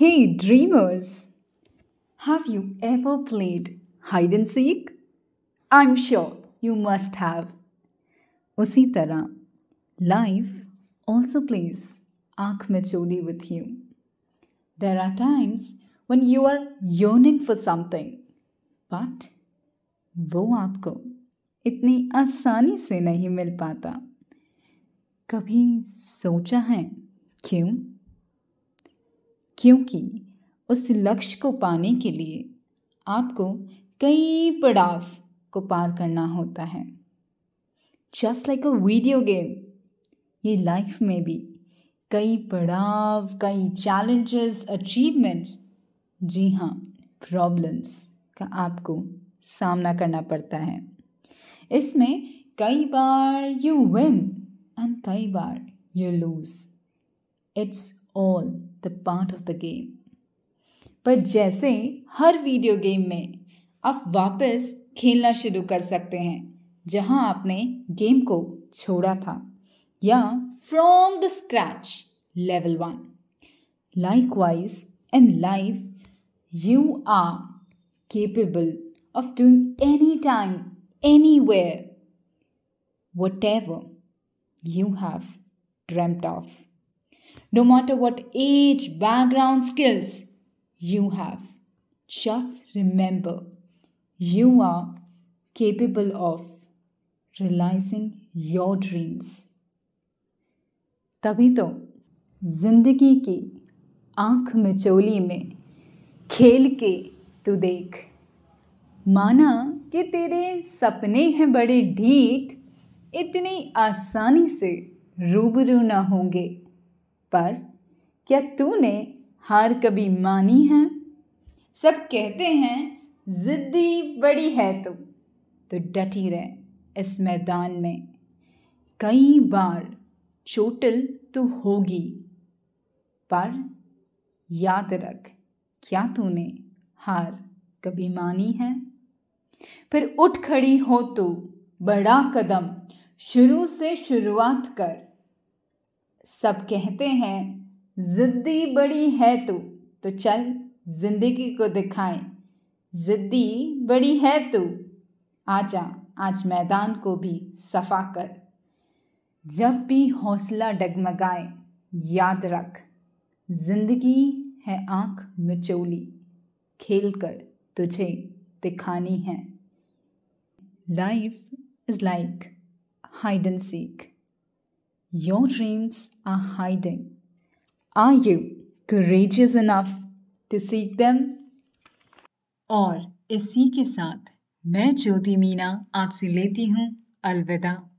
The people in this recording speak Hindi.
Hey, dreamers! Have you ever played hide and seek? I'm sure you must have. Usi तरह life also plays aankh with you. There are times when you are yearning for something, but wo आपको itni asani se nahi mil pata. कभी socha hai kyun? क्योंकि उस लक्ष्य को पाने के लिए आपको कई पड़ाव को पार करना होता है just like a video game ये लाइफ में भी कई पड़ाव कई चैलेंजेस अचीवमेंट्स जी हाँ प्रॉब्लम्स का आपको सामना करना पड़ता है इसमें कई बार यू विन एंड कई बार you lose it's all the part of the game पर जैसे हर वीडियो गेम में आप वापस खेलना शुरू कर सकते हैं जहां आपने गेम को छोड़ा था या from the scratch level one likewise in life you are capable of doing any time anywhere whatever you have dreamt of no matter what age, background, skills you have. Just remember, you are capable of realizing your dreams. तभी तो जिंदगी की आंख मचोली में खेल के तू देख माना कि तेरे सपने हैं बड़े ढीठ इतनी आसानी से रूबरू ना होंगे पर क्या तूने हार कभी मानी है सब कहते हैं ज़िद्दी बड़ी है तू तो डटी रह इस मैदान में कई बार चोटिल तो होगी पर याद रख क्या तूने हार कभी मानी है फिर उठ खड़ी हो तो बड़ा कदम शुरू से शुरुआत कर सब कहते हैं ज़िद्दी बड़ी है तू तो चल ज़िंदगी को दिखाएं ज़िद्दी बड़ी है तू आजा आज मैदान को भी सफ़ा कर जब भी हौसला डगमगाए याद रख जिंदगी है आँख मिचोली खेल कर तुझे दिखानी है life is like hide and seek Your dreams are hiding. Are you courageous enough to seek them? और इसी के साथ मैं ज्योति मीना आपसे लेती हूँ अलविदा